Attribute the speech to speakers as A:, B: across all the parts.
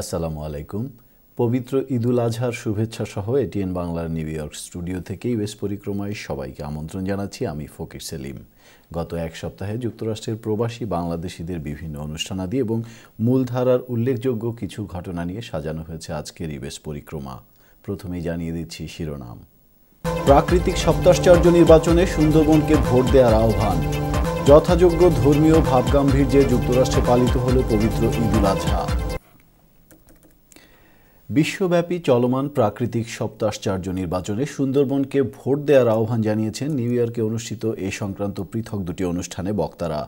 A: আসসালামু আলাইকুম পবিত্র ঈদুল আজহার শুভেচ্ছা সহ এটিএন বাংলার নিউ ইয়র্ক স্টুডিও থেকেই ইউএস পরিক্রমায় সবাইকে আমন্ত্রণ জানাচ্ছি আমি ফকির সেলিম গত এক সপ্তাহে যুক্তরাষ্ট্রের প্রবাসী বাংলাদেশিদের বিভিন্ন অনুষ্ঠানাদি এবং মূলধারার উল্লেখযোগ্য কিছু ঘটনা নিয়ে সাজানো হয়েছে আজকের ইউএস পরিক্রমা প্রথমেই জানিয়ে দিচ্ছি শিরোনাম প্রাকৃতিক সপ্তাশ্চর্য নির্বাচনে সুন্দরবনকে ভোট দেওয়ার আহ্বান যথাযোগ্য ধর্মীয় ভাবগাম্ভীর্যে যুক্তরাষ্ট্রে পালিত হল পবিত্র ঈদুল আজহা বিশ্বব্যাপী চলমান প্রাকৃতিক সপ্তাশ্চার্য নির্বাচনে সুন্দরবনকে ভোট দেওয়ার আহ্বান জানিয়েছেন নিউ ইয়র্কে অনুষ্ঠিত এ সংক্রান্ত পৃথক দুটি অনুষ্ঠানে বক্তারা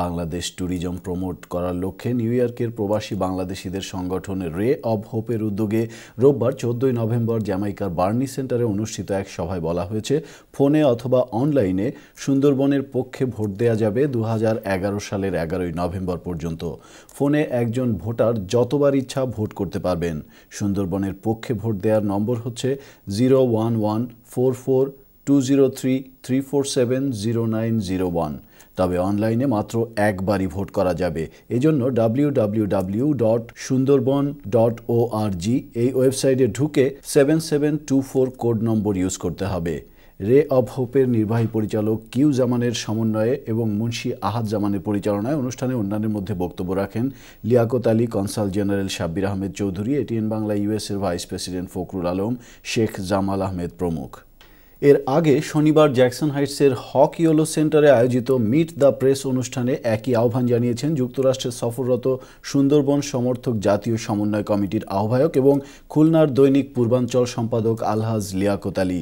A: বাংলাদেশ ট্যুরিজম প্রমোট করার লক্ষ্যে নিউ ইয়র্কের প্রবাসী বাংলাদেশিদের সংগঠন রে অব হোপের উদ্যোগে রোববার চোদ্দই নভেম্বর জ্যামাইকার বার্নি সেন্টারে অনুষ্ঠিত এক সভায় বলা হয়েছে ফোনে অথবা অনলাইনে সুন্দরবনের পক্ষে ভোট দেওয়া যাবে দু সালের এগারোই নভেম্বর পর্যন্ত ফোনে একজন ভোটার যতবার ইচ্ছা ভোট করতে পারবেন সুন্দরবনের পক্ষে ভোট দেওয়ার নম্বর হচ্ছে zero one one four four two zero three three four seven zero nine zero one তবে অনলাইনে মাত্র একবারই ভোট করা যাবে এজন্য W W dot Sundarban dot O R G এই ওয়েবসাইটে ঢুকে seven seven two four code number use করতে হবে রে অব হোপের নির্বাহী পরিচালক কিউ জামানের সমন্বয়ে এবং মুন্সি আহাদ জামানের পরিচালনায় অনুষ্ঠানে অন্যান্যের মধ্যে বক্তব্য রাখেন Liaqat Ali consul general Sabbir Ahmed Chowdhury ATN Bangla ইউএসের ভাইস প্রেসিডেন্ট ফখরুল আলম শেখ জামাল আহমেদ প্রমুখ এর আগে শনিবার জ্যাকসন হাইটসের হক ইয়েলো সেন্টারে আয়োজিত মিট দ্য প্রেস অনুষ্ঠানে একই আহ্বান জানিয়েছেন যুক্তরাষ্ট্রের সফররত সুন্দরবন সমর্থক জাতীয় সমন্বয় কমিটির আহ্বায়ক এবং খুলনার দৈনিক পূর্বাঞ্চল সম্পাদক আলহাজ লিয়াকত আলী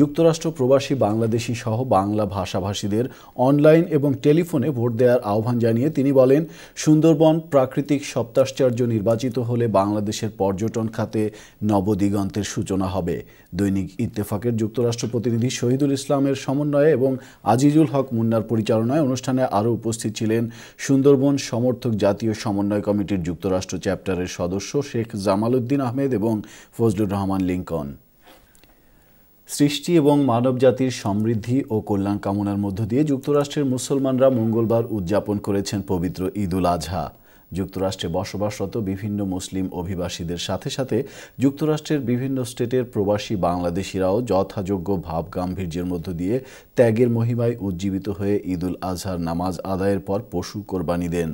A: যুক্তরাষ্ট্র প্রবাসী বাংলাদেশি সহ বাংলা ভাষাভাষীদের অনলাইন এবং টেলিফোনে ভোট দেওয়ার আহ্বান জানিয়ে তিনি বলেন সুন্দরবন প্রাকৃতিক সপ্তাশ্চর্য নির্বাচিত হলে বাংলাদেশের পর্যটন খাতে নবদিগন্তের সূচনা হবে দৈনিক ইত্তেফাকের যুক্তরাষ্ট্র প্রতিনিধি শহীদুল ইসলামের সমন্বয়ে এবং আজিজুল হক মুন্নার পরিচালনায় অনুষ্ঠানে আরও উপস্থিত ছিলেন সুন্দরবন সমর্থক জাতীয় সমন্বয় কমিটির যুক্তরাষ্ট্র চ্যাপ্টারের সদস্য শেখ জামাল উদ্দিন আহমেদ এবং ফজলুর রহমান লিঙ্কন সৃষ্টি এবং মানব জাতির সমৃদ্ধি ও কল্যাণ কামনার মধ্য দিয়ে যুক্তরাষ্ট্রের মুসলমানরা মঙ্গলবার উদযাপন করেছেন পবিত্র ঈদুল আজহা যুক্তরাষ্ট্রে বসবাসরত বিভিন্ন মুসলিম অভিবাসীদের সাথে সাথে যুক্তরাষ্ট্রের বিভিন্ন স্টেটের প্রবাসী বাংলাদেশিরাও যথাযোগ্য ভাব গাম্ভীর্যের মধ্য দিয়ে ত্যাগের মহিমায় উজ্জীবিত হয়ে ঈদুল আজহার নামাজ আদায়ের পর পশু কোরবানি দেন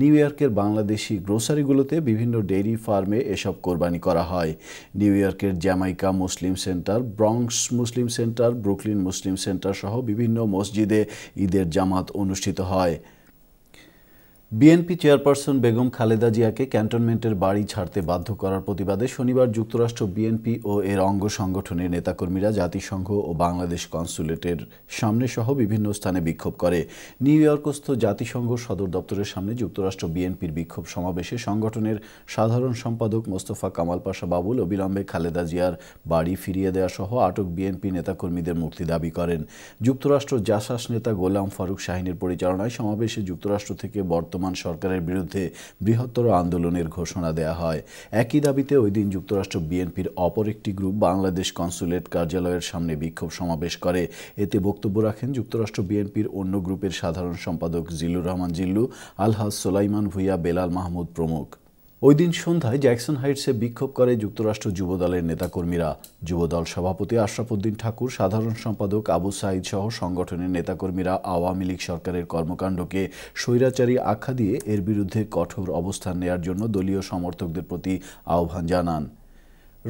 A: নিউ ইয়র্কের বাংলাদেশি গ্রোসারিগুলোতে বিভিন্ন ডেইরি ফার্মে এসব কোরবানি করা হয় নিউ ইয়র্কের Jamaica Muslim centre Bronx Muslim centre Brooklyn Muslim centre সহ বিভিন্ন মসজিদে ঈদের জামাত অনুষ্ঠিত হয় বিএনপি চেয়ারপারসন বেগম খালেদা জিয়াকে ক্যান্টনমেন্টের বাড়ি ছাড়তে বাধ্য করার প্রতিবাদে শনিবার যুক্তরাষ্ট্র বিএনপি ও এর অঙ্গ সংগঠনের নেতাকর্মীরা জাতিসংঘ ও বাংলাদেশ কনসুলেটের সামনে সহ বিভিন্ন স্থানে বিক্ষোভ করে নিউ ইয়র্কস্থ জাতিসংঘ সদর দপ্তরের সামনে যুক্তরাষ্ট্র বিএনপির বিক্ষোভ সমাবেশে সংগঠনের সাধারণ সম্পাদক মোস্তফা কামাল পাশা বাবুল অবিলম্বে খালেদা জিয়ার বাড়ি ফিরিয়ে দেওয়া সহ আটক বিএনপি নেতাকর্মীদের মুক্তি দাবি করেন যুক্তরাষ্ট্র জাসাস নেতা গোলাম ফারুক শাহিনের পরিচালনায় সমাবেশে যুক্তরাষ্ট্র থেকে বর্তমান বর্তমান সরকারের বিরুদ্ধে বৃহত্তর আন্দোলনের ঘোষণা দেয়া হয় একই দাবিতে ওই দিন যুক্তরাষ্ট্র বিএনপির অপর একটি গ্রুপ বাংলাদেশ কনসুলেট কার্যালয়ের সামনে বিক্ষোভ সমাবেশ করে এতে বক্তব্য রাখেন যুক্তরাষ্ট্র বিএনপির অন্য গ্রুপের সাধারণ সম্পাদক জিল্লুর রহমান জিল্লু আলহাজ সোলাইমান ভুইয়া বেলাল মাহমুদ প্রমুখ ওই দিন সন্ধ্যায় জ্যাকসন হাইটসে বিক্ষোভ করে যুক্তরাষ্ট্র যুবদলের নেতাকর্মীরা যুবদল সভাপতি আশরাফুদ্দিন ঠাকুর সাধারণ সম্পাদক আবু সাইদ সহ সংগঠনের নেতাকর্মীরা আওয়ামী লীগ সরকারের কর্মকাণ্ডকে স্বৈরাচারী আখ্যা দিয়ে এর বিরুদ্ধে কঠোর অবস্থান নেয়ার জন্য দলীয় সমর্থকদের প্রতি আহ্বান জানান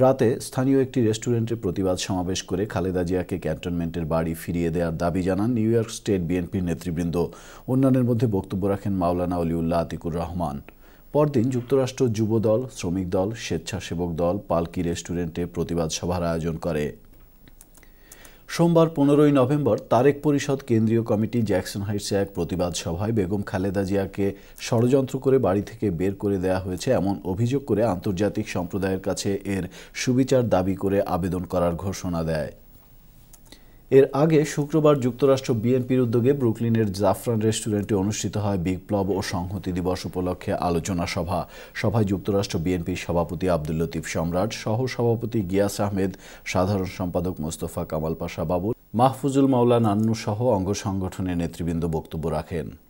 A: রাতে স্থানীয় একটি রেস্টুরেন্টে প্রতিবাদ সমাবেশ করে খালেদা জিয়াকে ক্যান্টনমেন্টের বাড়ি ফিরিয়ে দেওয়ার দাবি জানান নিউ ইয়র্ক স্টেট বিএনপির নেতৃবৃন্দ অন্যান্যের মধ্যে বক্তব্য রাখেন মাওলানা অলিউল্লাহ আতিকুর রহমান পরদিন যুক্তরাষ্ট্র যুব দল শ্রমিক দল স্বেচ্ছাসেবক দল পালকি রেস্টুরেন্টে প্রতিবাদ সভার আয়োজন করে সোমবার পনেরোই নভেম্বর তারেক পরিষদ কেন্দ্রীয় কমিটি জ্যাকসন হাইটসে এক প্রতিবাদ সভায় বেগম খালেদা জিয়াকে ষড়যন্ত্র করে বাড়ি থেকে বের করে দেয়া হয়েছে এমন অভিযোগ করে আন্তর্জাতিক সম্প্রদায়ের কাছে এর সুবিচার দাবি করে আবেদন করার ঘোষণা দেয় এর আগে শুক্রবার যুক্তরাষ্ট্র বিএনপির উদ্যোগে ব্রুকলিনের জাফরান রেস্টুরেন্টে অনুষ্ঠিত হয় বিপ্লব ও সংহতি দিবস উপলক্ষে আলোচনা সভা সভায় যুক্তরাষ্ট্র বিএনপির সভাপতি আব্দুল লতিফ সম্রাট সহ সভাপতি গিয়াস আহমেদ সাধারণ সম্পাদক মোস্তফা কামাল পাশা বাবুল মাহফুজুল মাওলা নান্নু সহ অঙ্গ সংগঠনের নেতৃবৃন্দ বক্তব্য রাখেন